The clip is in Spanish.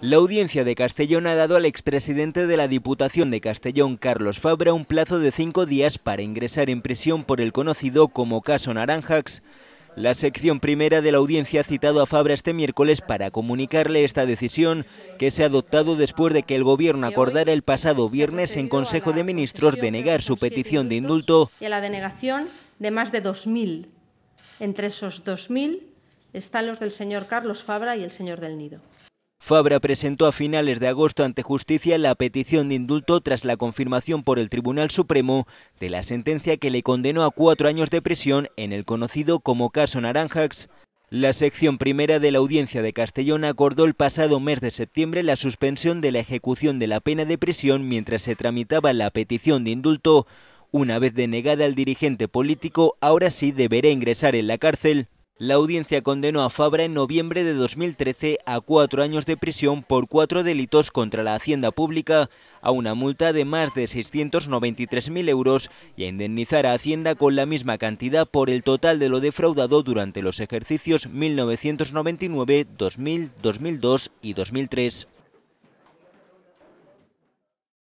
La audiencia de Castellón ha dado al expresidente de la Diputación de Castellón, Carlos Fabra, un plazo de cinco días para ingresar en prisión por el conocido como caso Naranjax. La sección primera de la audiencia ha citado a Fabra este miércoles para comunicarle esta decisión que se ha adoptado después de que el Gobierno acordara el pasado viernes en Consejo de Ministros denegar su petición de indulto. Y a la denegación de más de 2.000. Entre esos 2.000 están los del señor Carlos Fabra y el señor del Nido. Fabra presentó a finales de agosto ante justicia la petición de indulto tras la confirmación por el Tribunal Supremo de la sentencia que le condenó a cuatro años de prisión en el conocido como caso Naranjax. La sección primera de la audiencia de Castellón acordó el pasado mes de septiembre la suspensión de la ejecución de la pena de prisión mientras se tramitaba la petición de indulto. Una vez denegada al dirigente político, ahora sí deberá ingresar en la cárcel. La audiencia condenó a Fabra en noviembre de 2013 a cuatro años de prisión por cuatro delitos contra la hacienda pública, a una multa de más de 693.000 euros y a indemnizar a Hacienda con la misma cantidad por el total de lo defraudado durante los ejercicios 1999, 2000, 2002 y 2003.